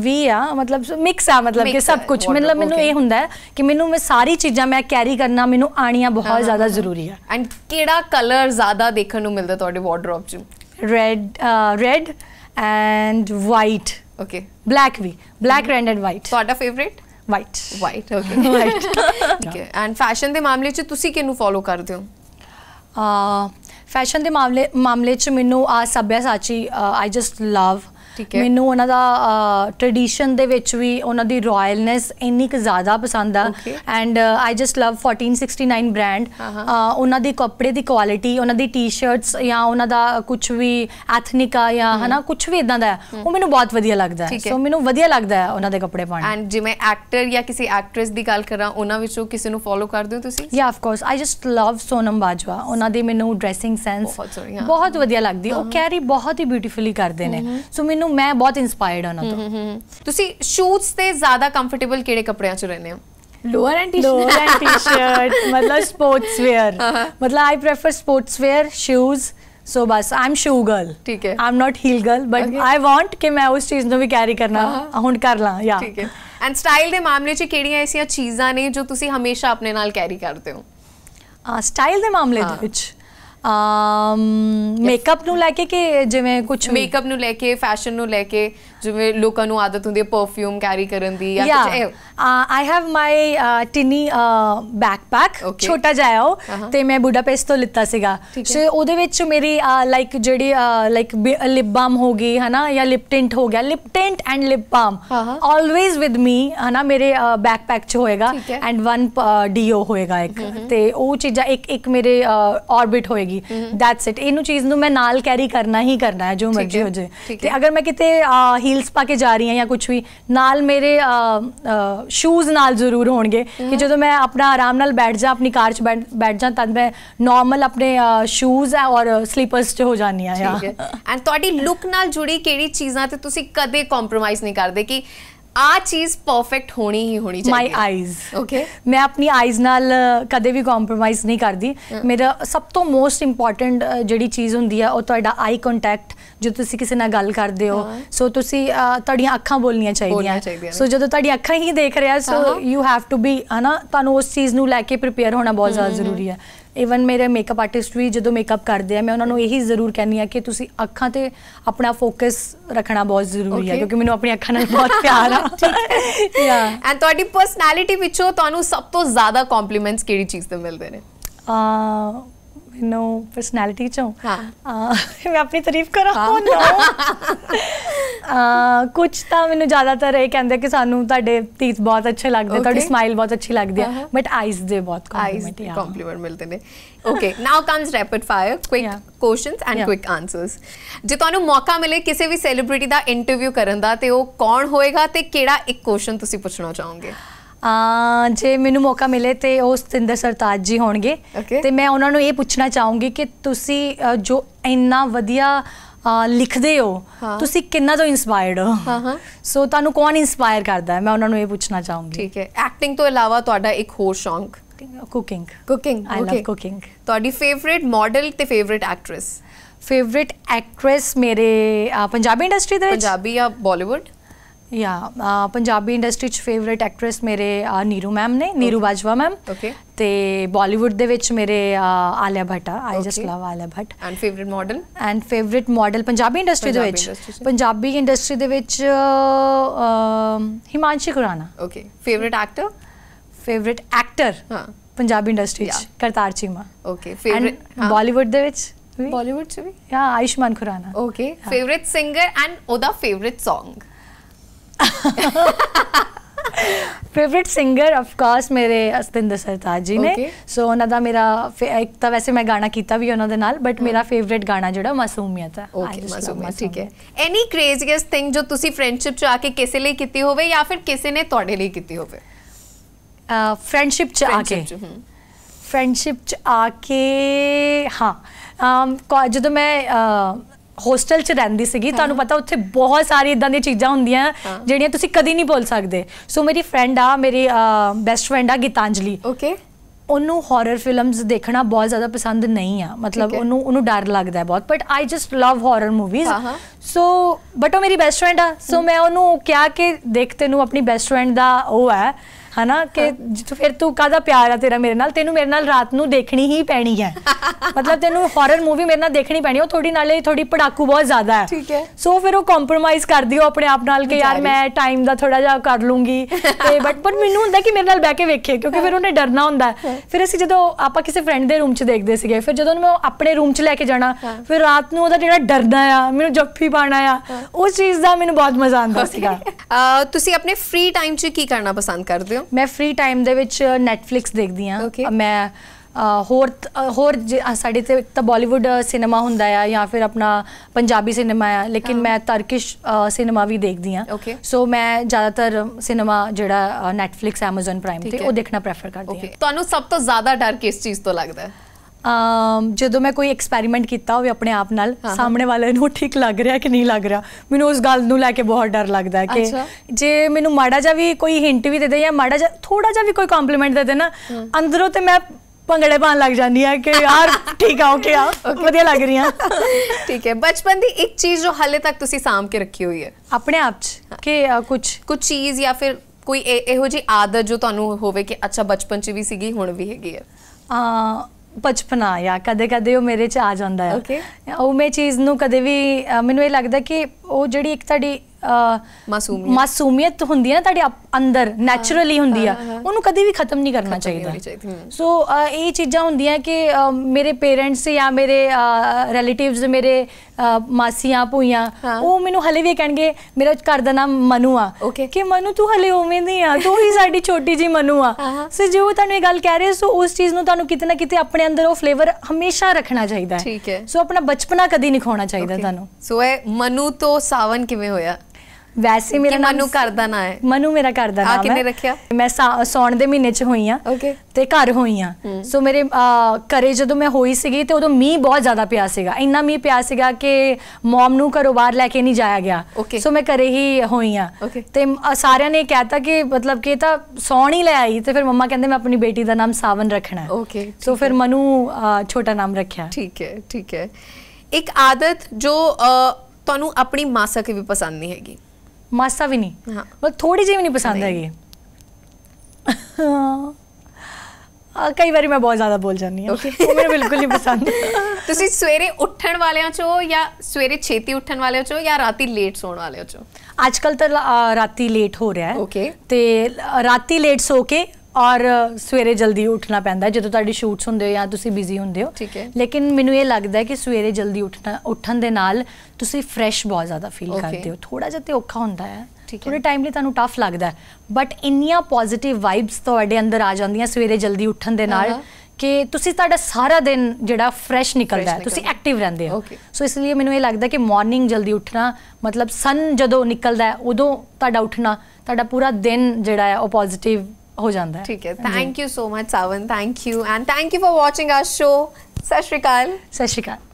ਵੀ ਆ ਮਤਲਬ ਮਿਕਸ ਆ ਮਤਲਬ ਕਿ ਸਭ ਕੁਝ ਮਤਲਬ ਮੈਨੂੰ ਇਹ ਹੁੰਦਾ ਹੈ ਕਿ ਮੈਨੂੰ ਮੈਂ ਸਾਰੀ ਚੀਜ਼ਾਂ ਮੈਂ ਕੈਰੀ ਕਰਨਾ ਮੈਨੂੰ ਆਣੀਆਂ ਬਹੁਤ ਜ਼ਿਆਦਾ ਜ਼ਰੂਰੀ ਆ ਐਂਡ ਕਿਹੜਾ ਕਲਰ ਜ਼ਿਆਦਾ ਦੇਖਣ ਨੂੰ ਮਿਲਦਾ ਤੁਹਾਡੇ ਵਾਰਡਰੋਬ 'ਚ red red and white okay black ਵੀ ਬਲੈਕ ਰੈਡ ਐਂਡ ਵਾਈਟ ਤੁਹਾਡਾ favourite white white okay white okay and fashion ਦੇ ਮਾਮਲੇ 'ਚ ਤੁਸੀਂ ਕਿਹਨੂੰ ਫੋਲੋ ਕਰਦੇ ਹੋ ਆ ਫੈਸ਼ਨ ਦੇ ਮਾਮਲੇ ਮਾਮਲੇ 'ਚ ਮੈਨੂੰ ਆ ਸਾਚੀ ਆਈ ਜਸਟ ਲਵ ਮੈਨੂੰ ਉਹਨਾਂ ਦਾ ਟ੍ਰੈਡੀਸ਼ਨ ਦੇ ਵਿੱਚ ਵੀ ਉਹਨਾਂ ਦੀ ਰਾਇਲਨੈਸ ਇੰਨੀ ਕੁ ਜ਼ਿਆਦਾ ਪਸੰਦ ਆ and I just love 1469 brand ਉਹਨਾਂ ਦੇ ਕੱਪੜੇ ਦੀ ਕੁਆਲਿਟੀ ਉਹਨਾਂ ਦੀ ਟੀ-ਸ਼ਰਟਸ ਜਾਂ ਉਹਨਾਂ ਦਾ ਕੁਝ ਵੀ ਐਥਨਿਕਾ ਜਾਂ ਹਨਾ ਕੁਝ ਵੀ ਇਦਾਂ ਦਾ ਉਹ ਮੈਨੂੰ ਬਹੁਤ ਵਧੀਆ ਲੱਗਦਾ ਹੈ ਸੋ ਮੈਨੂੰ ਵਧੀਆ ਲੱਗਦਾ ਹੈ ਉਹਨਾਂ ਦੇ ਕੱਪੜੇ ਪਾਉਣ ਐਂਡ ਜਿਵੇਂ ਐਕਟਰ ਜਾਂ ਕਿਸੇ ਐਕਟ੍ਰੈਸ ਦੀ ਗੱਲ ਕਰਾਂ ਉਹਨਾਂ ਵਿੱਚੋਂ ਕਿਸੇ ਨੂੰ ਫੋਲੋ ਕਰਦੇ ਹੋ ਤੁਸੀਂ yeah of course I just love Sonam Bajwa ਉਹਨਾਂ ਦੀ ਮੈਨੂੰ ਡਰੈਸਿੰਗ ਸੈਂਸ ਬਹੁਤ ਵਧੀਆ ਲੱਗਦੀ ਉਹ ਕੈਰੀ ਬਹੁਤ ਹੀ ਬਿਊਟੀਫੁਲੀ ਕਰਦੇ ਨੇ ਸੋ ਮੈਨੂੰ ਮੈਨੂੰ ਮੈਂ ਬਹੁਤ ਇਨਸਪਾਇਰਡ ਹਾਂ ਨਾ ਤੋਂ ਤੁਸੀਂ ਸ਼ੂਟਸ ਤੇ ਜ਼ਿਆਦਾ ਕੰਫਰਟੇਬਲ ਕਿਹੜੇ ਕੱਪੜਿਆਂ 'ਚ ਰਹਿੰਦੇ ਹੋ ਲੋਅਰ ਐਂਡ ਟੀ-ਸ਼ਰਟ ਮਤਲਬ ਸਪੋਰਟਸ ਵੇਅਰ ਮਤਲਬ I prefer sports wear shoes so ਬਸ ਆਮ ਸ਼ੂ ਗਰਲ ਠੀਕ ਹੈ I'm not heel girl but I want ਕਿ ਮੈਂ ਉਸ ਚੀਜ਼ ਨੂੰ ਵੀ ਕੈਰੀ ਕਰਨਾ हुन ਕਰ ਲਾਂ ਯਾ ਠੀਕ ਹੈ ਐਂਡ ਸਟਾਈਲ ਦੇ ਮਾਮਲੇ 'ਚ ਕਿਹੜੀਆਂ ਐਸੀਆਂ ਚੀਜ਼ਾਂ ਨੇ ਜੋ ਤੁਸੀਂ ਹਮੇਸ਼ਾ ਆਪਣੇ ਨਾਲ ਕੈਰੀ ਕਰਦੇ ਹੋ ਸਟਾਈਲ ਦੇ ਮਾਮਲੇ ਦੇ ਵਿੱਚ ਮੇਕਅਪ um, ਨੂੰ ਲੈ ਕੇ ਕਿ ਜਿਵੇਂ ਕੁਝ ਮੇਕਅਪ ਨੂੰ ਲੈ ਕੇ ਫੈਸ਼ਨ ਨੂੰ ਲੈ ਕੇ ਜਿਵੇਂ ਲੋਕਾਂ ਨੂੰ ਆਦਤ ਹੁੰਦੀ ਹੈ ਪਰਫਿਊਮ ਕੈਰੀ ਕਰਨ ਦੀ ਜਾਂ ਕੁਝ ਆਈ ਹੈਵ ਮਾਈ ਟਿਨੀ ਬੈਕਪੈਕ ਛੋਟਾ ਜਿਹਾ ਉਹ uh-huh. ਤੇ ਮੈਂ ਬੁਡਾਪੇਸਟ ਤੋਂ ਲਿੱਤਾ ਸੀਗਾ ਸੋ ਉਹਦੇ ਵਿੱਚ ਮੇਰੀ ਲਾਈਕ uh, ਜਿਹੜੀ ਲਾਈਕ ਲਿਪ ਬਾਮ ਹੋ ਗਈ ਹਨਾ ਜਾਂ ਲਿਪ ਟਿੰਟ ਹੋ ਗਿਆ lip tint and lip balm always with me ਹਨਾ ਮੇਰੇ ਬੈਕਪੈਕ uh, 'ਚ ਹੋਏਗਾ ਐਂਡ ਵਨ ਡੀਓ ਹੋਏਗਾ ਇੱਕ ਤੇ ਉਹ ਚੀਜ਼ਾਂ ਇੱਕ ਇੱਕ ਮੇਰੇ ਆਰਬਿਟ uh, ਹੋਏਗੀ ਦੈਟਸ ਇਟ ਇਹਨੂੰ ਚੀਜ਼ ਨੂੰ ਮੈਂ ਨਾਲ ਕੈਰੀ ਕਰਨਾ ਹੀ ਕਰਨਾ ਹੈ ਜੋ ਮਰਜ਼ੀ ਹੋ ਜੇ ਤੇ ਅਗਰ ਮੈਂ ਕਿਤੇ ਹੀਲਸ ਪਾ ਕੇ ਜਾ ਰਹੀ ਆ ਜਾਂ ਕੁਝ ਵੀ ਨਾਲ ਮੇਰੇ ਸ਼ੂਜ਼ ਨਾਲ ਜ਼ਰੂਰ ਹੋਣਗੇ ਕਿ ਜਦੋਂ ਮੈਂ ਆਪਣਾ ਆਰਾਮ ਨਾਲ ਬੈਠ ਜਾ ਆਪਣੀ ਕਾਰ 'ਚ ਬੈਠ ਜਾ ਤਦ ਮੈਂ ਨਾਰਮਲ ਆਪਣੇ ਸ਼ੂਜ਼ ਔਰ ਸਲੀਪਰਸ 'ਚ ਹੋ ਜਾਣੀ ਆ ਠੀਕ ਹੈ ਐਂਡ ਤੁਹਾਡੀ ਲੁੱਕ ਨਾਲ ਜੁੜੀ ਕਿਹੜੀ ਚੀਜ਼ਾਂ ਤੇ ਤੁਸੀਂ ਕਦੇ ਕੰਪਰੋਮਾਈਜ਼ ਨਹੀਂ ਕਰਦੇ ਕਿ ਆ ਚੀਜ਼ ਪਰਫੈਕਟ ਹੋਣੀ ਹੀ ਹੋਣੀ ਚਾਹੀਦੀ ਮਾਈ ਆਈਜ਼ ਓਕੇ ਮੈਂ ਆਪਣੀ ਆਈਜ਼ ਨਾਲ ਕਦੇ ਵੀ ਕੰਪਰੋਮਾਈਜ਼ ਨਹੀਂ ਕਰਦੀ ਮੇਰਾ ਸਭ ਤੋਂ ਮੋਸਟ ਇੰਪੋਰਟੈਂਟ ਜਿਹੜੀ ਚੀਜ਼ ਹੁੰਦੀ ਆ ਉਹ ਤੁਹਾਡਾ ਆਈ ਕੰਟੈਕਟ ਜੋ ਤੁਸੀਂ ਕਿਸੇ ਨਾਲ ਗੱਲ ਕਰਦੇ ਹੋ ਸੋ ਤੁਸੀਂ ਤੁਹਾਡੀਆਂ ਅੱਖਾਂ ਬੋਲਣੀਆਂ ਚਾਹੀਦੀਆਂ ਸੋ ਜਦੋਂ ਤੁਹਾਡੀ ਅੱਖਾਂ ਹੀ ਦੇਖ ਰਿਹਾ so you have to be ਹਨਾ ਤੁਹਾਨੂੰ ਉਸ ਚੀਜ਼ ਨੂੰ ਲੈ ਕੇ ਪ੍ਰੀਪੇਅਰ ਹੋਣਾ ਬਹੁਤ ਜ਼ਿਆਦਾ ਜ਼ਰੂਰੀ ਹੈ ਇਵਨ ਮੇਰੇ ਮੇਕਅਪ ਆਰਟਿਸਟ ਵੀ ਜਦੋਂ ਮੇਕਅਪ ਕਰਦੇ ਆ ਮੈਂ ਉਹਨਾਂ ਨੂੰ ਇਹੀ ਜ਼ਰੂਰ ਕਹਿੰਨੀ ਆ ਕਿ ਤੁਸੀਂ ਅੱਖਾਂ ਤੇ ਆਪਣਾ ਫੋਕਸ ਰੱਖਣਾ ਬਹੁਤ ਜ਼ਰੂਰੀ ਹੈ ਕਿਉਂਕਿ ਮੈਨੂੰ ਆਪਣੀ ਅੱਖਾਂ ਨਾਲ ਬਹੁਤ ਪਿਆਰ ਆ ਠੀਕ ਐਂਡ ਤੁਹਾਡੀ ਪਰਸਨੈਲਿਟੀ ਵਿੱਚੋਂ ਤੁਹਾਨੂੰ ਸਭ ਤੋਂ ਜ਼ਿਆਦਾ ਕੰਪਲੀਮੈਂਟਸ ਕਿਹੜੀ ਚੀਜ਼ ਤੋਂ ਮਿਲਦੇ ਨੇ ਆ ਯੂ نو ਪਰਸਨੈਲਿਟੀ ਚੋਂ ਹਾਂ ਮੈਂ ਆਪਣੀ ਤਾਰੀਫ ਕਰਾਂ ਉਹ ਨੋ ਕੁਝ ਤਾਂ ਮੈਨੂੰ ਜ਼ਿਆਦਾਤਰ ਇਹ ਕਹਿੰਦੇ ਕਿ ਸਾਨੂੰ ਤੁਹਾਡੇ ਟੀਥ ਬਹੁਤ ਅੱਛੇ ਲੱਗਦੇ ਤੁਹਾਡੀ ਸਮਾਈਲ ਬਹੁਤ ਅੱਛੀ ਲੱਗਦੀ ਹੈ ਬਟ ਆਈਜ਼ ਦੇ ਬਹੁਤ ਕੰਪਲੀਮੈਂਟ ਆ ਕੰਪਲੀਮੈਂਟ ਮਿਲਦੇ ਨੇ okay now comes rapid fire quick questions and quick answers ਜੇ ਤੁਹਾਨੂੰ ਮੌਕਾ ਮਿਲੇ ਕਿਸੇ ਵੀ ਸੈਲੀਬ੍ਰਿਟੀ ਦਾ ਇੰਟਰਵਿਊ ਕਰਨ ਦਾ ਤੇ ਉਹ ਕੌਣ ਹੋਏਗਾ ਤੇ ਕਿਹੜਾ ਇੱਕ ਕੁਐਸਚਨ ਤੁਸੀਂ ਪੁੱਛਣਾ ਚਾਹੋਗੇ ਜੇ ਮੈਨੂੰ ਮੌਕਾ ਮਿਲੇ ਤੇ ਉਹ ਸਤਿੰਦਰ ਸਰਤਾਜ ਜੀ ਹੋਣਗੇ ਤੇ ਮੈਂ ਉਹਨਾਂ ਨੂੰ ਇਹ ਪੁੱਛਣਾ ਚਾਹੂੰਗੀ ਕਿ ਤੁਸੀਂ ਜੋ ਇੰਨਾ ਵਧੀਆ ਲਿਖਦੇ ਹੋ ਤੁਸੀਂ ਕਿੰਨਾ ਤੋਂ ਇਨਸਪਾਇਰਡ ਹੋ ਹਾਂ ਹਾਂ ਸੋ ਤੁਹਾਨੂੰ ਕੌਣ ਇਨਸਪਾਇਰ ਕਰਦਾ ਹੈ ਮੈਂ ਉਹਨਾਂ ਨੂੰ ਇਹ ਪੁੱਛਣਾ ਚਾਹੂੰਗੀ ਠੀਕ ਹੈ ਐਕਟਿੰਗ ਤੋਂ ਇਲਾਵਾ ਤੁਹਾਡਾ ਇੱਕ ਹੋਰ ਸ਼ੌਂਕ cooking cooking I love cooking ਤੁਹਾਡੀ ਫੇਵਰਿਟ ਮਾਡਲ ਤੇ ਫੇਵਰਿਟ ਐਕਟ੍ਰੈਸ ਫੇਵਰਿਟ ਐਕਟ੍ਰੈਸ ਮੇਰੇ ਪੰਜਾਬੀ ਇੰਡਸਟਰੀ ਦੇ ਵਿੱਚ ਪੰਜਾਬੀ ਜਾਂ ਬਾਲੀਵੁੱਡ ਯਾ ਪੰਜਾਬੀ ਇੰਡਸਟਰੀ ਚ ਫੇਵਰਿਟ ਐਕਟ੍ਰੈਸ ਮੇਰੇ ਨੀਰੂ uh, ਮੈਮ ਨੇ ਨੀਰੂ ਬਾਜਵਾ ਮੈਮ ਓਕੇ ਤੇ ਬਾਲੀਵੁੱਡ ਦੇ ਵਿੱਚ ਮੇਰੇ ਆਲਿਆ ਭਟਾ ਆਈ just love Alia Bhatt and favourite model and favourite model Punjabi industry ਦੇ ਵਿੱਚ ਪੰਜਾਬੀ ਇੰਡਸਟਰੀ ਦੇ ਵਿੱਚ Himanshi Khurana okay favourite actor favourite actor ਹਾਂ ਪੰਜਾਬੀ ਇੰਡਸਟਰੀ ਚ ਕਰਤਾਰ ਚੀਮਾ ਓਕੇ ਫੇਵਰਿਟ ਬਾਲੀਵੁੱਡ ਦੇ ਵਿੱਚ ਬਾਲੀਵੁੱਡ ਚ ਵੀ yeah Ayushmann Khurana okay favourite singer and ਉਹਦਾ favourite Song favourite singer of course ਮੇਰੇ ਅਸਤਿੰਦਰ ਸਰਤਾਜ ਜੀ ਨੇ ਸੋ ਉਹਨਾਂ ਦਾ ਮੇਰਾ ਇੱਕ ਤਾਂ ਵੈਸੇ ਮੈਂ ਗਾਣਾ ਕੀਤਾ ਵੀ ਉਹਨਾਂ ਦੇ ਨਾਲ ਬਟ ਮੇਰਾ ਫੇਵਰਿਟ ਗਾਣਾ ਜਿਹੜਾ ਮਾਸੂਮੀਅਤ ਹੈ ਓਕੇ ਮਾਸੂਮੀਅਤ ਠੀਕ ਹੈ ਐਨੀ ਕ੍ਰੇਜ਼ੀਐਸਟ ਥਿੰਗ ਜੋ ਤੁਸੀਂ ਫਰੈਂਡਸ਼ਿਪ ਚ ਆ ਕੇ ਕਿਸੇ ਲਈ ਕੀਤੀ ਹੋਵੇ ਜਾਂ ਫਿਰ ਕਿਸੇ ਨੇ ਤੁਹਾਡੇ ਲਈ ਕੀਤੀ ਹੋਵੇ ਫਰੈਂਡਸ਼ਿਪ ਚ ਆ ਕੇ ਫਰੈਂਡਸ਼ਿਪ ਚ ਆ ਕੇ ਹਾਂ ਜਦੋਂ ਮੈਂ ਹੋਸਟਲ 'ਚ ਰਹਿੰਦੀ ਸੀਗੀ ਤੁਹਾਨੂੰ ਪਤਾ ਉੱਥੇ ਬਹੁਤ ਸਾਰੀ ਇਦਾਂ ਦੀਆਂ ਚੀਜ਼ਾਂ ਹੁੰਦੀਆਂ ਜਿਹੜੀਆਂ ਤੁਸੀਂ ਕਦੀ ਨਹੀਂ ਭੁੱਲ ਸਕਦੇ ਸੋ ਮੇਰੀ ਫਰੈਂਡ ਆ ਮੇਰੀ ਬੈਸਟ ਫਰੈਂਡ ਆ ਗੀਤਾਂਜਲੀ ਓਕੇ ਉਹਨੂੰ ਹਾਰਰ ਫਿਲਮਸ ਦੇਖਣਾ ਬਹੁਤ ਜ਼ਿਆਦਾ ਪਸੰਦ ਨਹੀਂ ਆ ਮਤਲਬ ਉਹਨੂੰ ਉਹਨੂੰ ਡਰ ਲੱਗਦਾ ਬਹੁਤ but I just love horror movies so but ਉਹ ਮੇਰੀ ਬੈਸਟ ਫਰੈਂਡ ਆ ਸੋ ਮੈਂ ਉਹਨੂੰ ਕਿਹਾ ਕਿ ਦੇਖ ਤੈਨੂੰ ਆਪਣੀ ਬੈਸਟ ਫਰੈਂਡ ਦਾ ਉਹ ਹੈ ਹਨਾ ਕਿ ਫਿਰ ਤੂੰ ਕਾਦਾ ਪਿਆਰ ਆ ਤੇਰਾ ਮੇਰੇ ਨਾਲ ਤੈਨੂੰ ਮੇਰੇ ਨਾਲ ਰਾਤ ਨੂੰ ਦੇਖਣੀ ਹੀ ਪੈਣੀ ਹੈ ਮਤਲਬ ਤੈਨੂੰ ਹਾਰਰ ਮੂਵੀ ਮੇਰੇ ਨਾਲ ਦੇਖਣੀ ਪੈਣੀ ਉਹ ਥੋੜੀ ਨਾਲੇ ਥੋੜੀ ਪੜਾਕੂ ਬਹੁਤ ਜ਼ਿਆਦਾ ਹੈ ਠੀਕ ਹੈ ਸੋ ਫਿਰ ਉਹ ਕੰਪਰੋਮਾਈਜ਼ ਕਰਦੀ ਹੋ ਆਪਣੇ ਆਪ ਨਾਲ ਕਿ ਯਾਰ ਮੈਂ ਟਾਈਮ ਦਾ ਥੋੜਾ ਜਿਹਾ ਕਰ ਲੂੰਗੀ ਤੇ ਬਟ ਪਰ ਮੈਨੂੰ ਹੁੰਦਾ ਕਿ ਮੇਰੇ ਨਾਲ ਬਹਿ ਕੇ ਵੇਖੇ ਕਿਉਂਕਿ ਫਿਰ ਉਹਨੇ ਡਰਨਾ ਹੁੰਦਾ ਫਿਰ ਅਸੀਂ ਜਦੋਂ ਆਪਾਂ ਕਿਸੇ ਫਰੈਂਡ ਦੇ ਰੂਮ 'ਚ ਦੇਖਦੇ ਸੀਗੇ ਫਿਰ ਜਦੋਂ ਮੈਂ ਆਪਣੇ ਰੂਮ 'ਚ ਲੈ ਕੇ ਜਾਣਾ ਫਿਰ ਰਾਤ ਨੂੰ ਉਹਦਾ ਜਿਹੜਾ ਡਰਨਾ ਆ ਮੈਨੂੰ ਜੱਫੀ ਪਾਣਾ ਆ ਉਸ ਚੀਜ਼ ਦਾ ਮੈਨੂੰ ਬਹੁਤ ਮਜ਼ਾ ਆਉਂਦਾ ਸੀਗਾ ਤੁਸੀਂ ਆਪਣੇ ਫ੍ਰੀ ਟਾਈਮ 'ਚ ਕੀ ਕਰਨਾ ਪਸੰਦ ਕਰਦੇ ਹੋ ਮੈਂ ਫ੍ਰੀ ਟਾਈਮ ਦੇ ਵਿੱਚ ਨੈਟਫਲਿਕਸ ਦੇਖਦੀ ਆ ਮੈਂ ਹੋਰ ਹੋਰ ਸਾਡੇ ਤੇ ਤਾਂ ਬਾਲੀਵੁੱਡ ਸਿਨੇਮਾ ਹੁੰਦਾ ਆ ਜਾਂ ਫਿਰ ਆਪਣਾ ਪੰਜਾਬੀ ਸਿਨੇਮਾ ਆ ਲੇਕਿਨ ਮੈਂ ਤੁਰਕਿਸ਼ ਸਿਨੇਮਾ ਵੀ ਦੇਖਦੀ ਆ ਸੋ ਮੈਂ ਜ਼ਿਆਦਾਤਰ ਸਿਨੇਮਾ ਜਿਹੜਾ ਨੈਟਫਲਿਕਸ Amazon Prime ਤੇ ਉਹ ਦੇਖਣਾ ਪ੍ਰੈਫਰ ਕਰਦੀ ਆ ਤੁਹਾਨੂੰ ਸਭ ਤੋਂ ਜ਼ਿਆਦਾ ਡਰ ਕਿਸ ਚੀਜ਼ ਤੋਂ ਲੱਗਦਾ ਹੈ ਜਦੋਂ ਮੈਂ ਕੋਈ ਐਕਸਪੈਰੀਮੈਂਟ ਕੀਤਾ ਹੋਵੇ ਆਪਣੇ ਆਪ ਨਾਲ ਸਾਹਮਣੇ ਵਾਲੇ ਨੂੰ ਠੀਕ ਲੱਗ ਰਿਹਾ ਕਿ ਨਹੀਂ ਲੱਗ ਰਿਹਾ ਮੈਨੂੰ ਉਸ ਗੱਲ ਨੂੰ ਲੈ ਕੇ ਬਹੁਤ ਡਰ ਲੱਗਦਾ ਹੈ ਕਿ ਜੇ ਮੈਨੂੰ ਮਾੜਾ ਜਿਹਾ ਵੀ ਕੋਈ ਹਿੰਟ ਵੀ ਦੇ ਦੇ ਜਾਂ ਮਾੜਾ ਜਿਹਾ ਥੋੜਾ ਜਿਹਾ ਵੀ ਕੋਈ ਕੰਪਲੀਮੈਂਟ ਦੇ ਦੇ ਨਾ ਅੰਦਰੋਂ ਤੇ ਮੈਂ ਭੰਗੜੇ ਪਾਣ ਲੱਗ ਜਾਂਦੀ ਆ ਕਿ ਯਾਰ ਠੀਕ ਆ ਓਕੇ ਆ ਵਧੀਆ ਲੱਗ ਰਹੀ ਆ ਠੀਕ ਹੈ ਬਚਪਨ ਦੀ ਇੱਕ ਚੀਜ਼ ਜੋ ਹਾਲੇ ਤੱਕ ਤੁਸੀਂ ਸਾਮ ਕੇ ਰੱਖੀ ਹੋਈ ਹੈ ਆਪਣੇ ਆਪ 'ਚ ਕਿ ਕੁਝ ਕੁਝ ਚੀਜ਼ ਜਾਂ ਫਿਰ ਕੋਈ ਇਹੋ ਜੀ ਆਦਤ ਜੋ ਤੁਹਾਨੂੰ ਹੋਵੇ ਕਿ ਅੱਛਾ ਬਚਪਨ 'ਚ ਵੀ ਸੀਗੀ ਹੁਣ ਵੀ ਹੈਗੀ ਹੈ ਆ ਬਚਪਨਾ ਆ ਕਦੇ ਕਦੇ ਉਹ ਮੇਰੇ ਚ ਆ ਜਾਂਦਾ ਹੈ ਉਹ ਮੈਂ ਚੀਜ਼ ਨੂੰ ਕਦੇ ਵੀ ਮੈਨੂੰ ਇਹ ਲੱਗਦਾ ਕਿ ਉਹ ਜਿਹੜੀ ਇੱਕ ਤੁਹਾਡੀ ਮਾਸੂਮੀਅਤ ਮਾਸੂਮੀਅਤ ਹੁੰਦੀ ਹੈ ਨਾ ਤੁਹਾਡੇ ਅੰਦਰ ਨੇਚਰਲੀ ਹੁੰਦੀ ਆ ਉਹਨੂੰ ਕਦੀ ਵੀ ਖਤਮ ਨਹੀਂ ਕਰਨਾ ਚਾਹੀਦਾ ਸੋ ਇਹ ਚੀਜ਼ਾਂ ਹੁੰਦੀਆਂ ਕਿ ਮੇਰੇ ਪੇਰੈਂਟਸ ਜਾਂ ਮੇਰੇ ਰਿਲੇਟਿਵਸ ਮੇਰੇ ਮਾਸੀਆਂ ਭੂਈਆਂ ਉਹ ਮੈਨੂੰ ਹਲੇ ਵੀ ਕਹਿਣਗੇ ਮੇਰਾ ਘਰ ਦਾ ਨਾਮ ਮਨੂ ਆ ਕਿ ਮਨੂ ਤੂੰ ਹਲੇ ਉਵੇਂ ਨਹੀਂ ਆ ਤੂੰ ਹੀ ਸਾਡੀ ਛੋਟੀ ਜੀ ਮਨੂ ਆ ਸੋ ਜੇ ਉਹ ਤੁਹਾਨੂੰ ਇਹ ਗੱਲ ਕਹਿ ਰਹੇ ਸੋ ਉਸ ਚੀਜ਼ ਨੂੰ ਤੁਹਾਨੂੰ ਕਿਤੇ ਨਾ ਕਿਤੇ ਆਪਣੇ ਅੰਦਰ ਉਹ ਫਲੇਵਰ ਹਮੇਸ਼ਾ ਰੱਖਣਾ ਚਾਹੀਦਾ ਹੈ ਸੋ ਆਪਣਾ ਬਚਪਨਾ ਕਦੀ ਨਹੀਂ ਖੋਣਾ ਚਾਹੀਦਾ ਤੁਹਾਨੂੰ ਸੋ ਇਹ ਮਨੂ ਤੋਂ ਸਾਵਨ ਕਿਵੇਂ ਹੋਇਆ ਵੈਸੇ ਮੇਰਾ ਨਾਮ ਮਨੂ ਕਰਦਾ ਨਾ ਹੈ ਮਨੂ ਮੇਰਾ ਕਰਦਾ ਨਾਮ ਹੈ ਆ ਕਿਨੇ ਰੱਖਿਆ ਮੈਂ ਸੌਣ ਦੇ ਮਹੀਨੇ ਚ ਹੋਈ ਆ ਤੇ ਘਰ ਹੋਈ ਆ ਸੋ ਮੇਰੇ ਘਰੇ ਜਦੋਂ ਮੈਂ ਹੋਈ ਸੀਗੀ ਤੇ ਉਦੋਂ ਮੀਂਹ ਬਹੁਤ ਜ਼ਿਆਦਾ ਪਿਆ ਸੀਗਾ ਇੰਨਾ ਮੀਂਹ ਪਿਆ ਸੀਗਾ ਕਿ ਮਮ ਨੂੰ ਘਰੋਂ ਬਾਹਰ ਲੈ ਕੇ ਨਹੀਂ ਜਾਇਆ ਗਿਆ ਸੋ ਮੈਂ ਘਰੇ ਹੀ ਹੋਈ ਆ ਤੇ ਸਾਰਿਆਂ ਨੇ ਕਹਿਤਾ ਕਿ ਮਤਲਬ ਕਿ ਤਾਂ ਸੌਣ ਹੀ ਲੈ ਆਈ ਤੇ ਫਿਰ ਮਮਾ ਕਹਿੰਦੇ ਮੈਂ ਆਪਣੀ ਬੇਟੀ ਦਾ ਨਾਮ ਸਾਵਨ ਰੱਖਣਾ ਸੋ ਫਿਰ ਮਨੂ ਛੋਟਾ ਨਾਮ ਰੱਖਿਆ ਠੀਕ ਹੈ ਠੀਕ ਹੈ ਇੱਕ ਆਦਤ ਜੋ ਤੁਹਾਨੂੰ ਆਪਣੀ ਮਾਸਾ ਕੇ ਵੀ ਪਸੰਦ ਨਹੀਂ ਹੈਗੀ ਮਾਸਾ ਵੀ ਨਹੀਂ ਹਾਂ ਮਤਲਬ ਥੋੜੀ ਜਿਹੀ ਵੀ ਨਹੀਂ ਪਸੰਦ ਹੈਗੀ ਕਈ ਵਾਰੀ ਮੈਂ ਬਹੁਤ ਜ਼ਿਆਦਾ ਬੋਲ ਜਾਂਦੀ ਹਾਂ ਉਹ ਮੈਨੂੰ ਬਿਲਕੁਲ ਨਹੀਂ ਪਸੰਦ ਤੁਸੀਂ ਸਵੇਰੇ ਉੱਠਣ ਵਾਲਿਆਂ ਚੋਂ ਜਾਂ ਸਵੇਰੇ ਛੇਤੀ ਉੱਠਣ ਵਾਲਿਆਂ ਚੋਂ ਜਾਂ ਰਾਤੀ ਲੇਟ ਸੌਣ ਵਾਲਿਆਂ ਚੋਂ ਅੱਜ ਕੱਲ ਤਾਂ ਰਾਤੀ ਲੇਟ ਹੋ ਰਿਹਾ ਹੈ ਓਕੇ ਤੇ ਰਾਤੀ ਲੇਟ ਸੋ ਕੇ ਔਰ ਸਵੇਰੇ ਜਲਦੀ ਉੱਠਣਾ ਪੈਂਦਾ ਜਦੋਂ ਤੁਹਾਡੀ ਸ਼ੂਟਸ ਹੁੰਦੇ ਹੋ ਜਾਂ ਤੁਸੀਂ ਬਿਜ਼ੀ ਹੁੰਦੇ ਹੋ ਲੇਕਿਨ ਮੈਨੂੰ ਇਹ ਲੱਗਦਾ ਹੈ ਕਿ ਸਵੇਰੇ ਜਲਦੀ ਉੱਠਣਾ ਉੱਠਣ ਦੇ ਨਾਲ ਤੁਸੀਂ ਫਰੈਸ਼ ਬਹੁਤ ਜ਼ਿਆਦਾ ਫੀਲ ਕਰਦੇ ਹੋ ਥੋੜਾ ਜਿਹਾ ਤੇ ਔਖਾ ਹੁੰਦਾ ਹੈ ਥੋੜੇ ਟਾਈਮ ਲਈ ਤੁਹਾਨੂੰ ਟਫ ਲੱਗਦਾ ਬਟ ਇੰਨੀਆਂ ਪੋਜ਼ਿਟਿਵ ਵਾਈਬਸ ਤੁਹਾਡੇ ਅੰਦਰ ਆ ਜਾਂਦੀਆਂ ਸਵੇਰੇ ਜਲਦੀ ਉੱਠਣ ਦੇ ਨਾਲ uh-huh. ਕਿ ਤੁਸੀਂ ਤੁਹਾਡਾ ਸਾਰਾ ਦਿਨ ਜਿਹੜਾ ਫਰੈਸ਼ ਨਿਕਲਦਾ ਹੈ ਤੁਸੀਂ ਐਕਟਿਵ ਰਹਿੰਦੇ ਹੋ ਸੋ ਇਸ ਲਈ ਮੈਨੂੰ ਇਹ ਲੱਗਦਾ ਕਿ ਮਾਰਨਿੰਗ ਜਲਦੀ ਉੱਠਣਾ ਮਤਲਬ ਸਨ ਜਦੋਂ ਨਿਕਲਦਾ ਹੈ ਉਦੋਂ ਤੁਹਾਡਾ ਉੱਠਣਾ ਤੁਹਾਡਾ ਪੂਰਾ ਦਿਨ ਜਿਹੜਾ ਹੈ ਉਹ ਪੋਜ਼ਿਟਿਵ ਹੋ ਜਾਂਦਾ ਹੈ ਠੀਕ ਹੈ thank you so much Sawan thank you and thank you for watching our show Sat Sri ਅਕਾਲ ਸਤਿ ਸ਼੍ਰੀ ਅਕਾਲ